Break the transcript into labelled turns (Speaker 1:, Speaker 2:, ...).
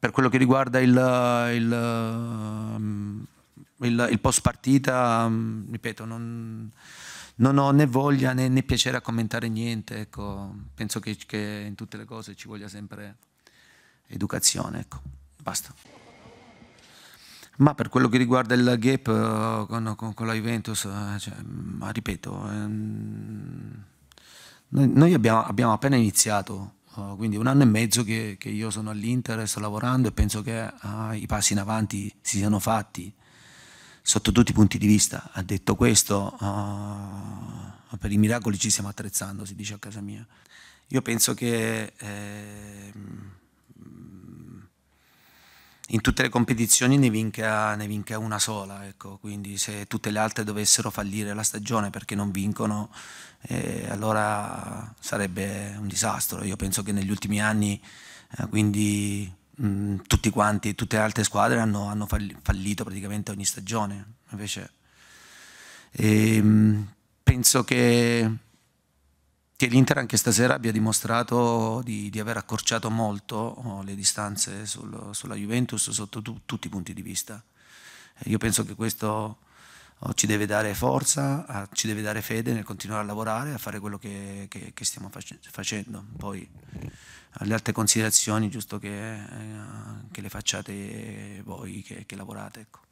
Speaker 1: per quello che riguarda il, il, il, il post partita, mm, ripeto, non, non ho né voglia né, né, piacere a commentare niente. Ecco. Penso che, che, in tutte le cose ci voglia sempre educazione. Ecco. Basta. Ma per quello che riguarda il gap eh, con, con, con la Juventus, eh, cioè, mm, ripeto, ehm, noi, noi abbiamo, abbiamo appena iniziato eh, quindi un anno e mezzo che, che, io sono all'Inter e sto lavorando e penso che uh, i passi in avanti si siano fatti sotto tutti i punti di vista. Ha detto questo, uh, per i miracoli ci stiamo attrezzando, si dice a casa mia. Io penso che eh, in tutte le competizioni ne vinca, ne vinca una sola, ecco. quindi se tutte le altre dovessero fallire la stagione perché non vincono, eh, allora sarebbe un disastro. Io penso che negli ultimi anni, eh, quindi mh, mm, tutti quanti, tutte le altre squadre hanno, hanno fallito praticamente ogni stagione. Invece, e, ehm, mh, penso che, che l'Inter anche stasera abbia dimostrato di, di aver accorciato molto oh, le distanze sul, sulla Juventus sotto tu, tutti i punti di vista. Eh, io penso che questo Oh, ci deve dare forza, a, ah, ci deve dare fede nel continuare a lavorare, a fare quello che, che, che stiamo face facendo. Poi le altre considerazioni, giusto che, eh, che le facciate voi che, lavorate. Ecco.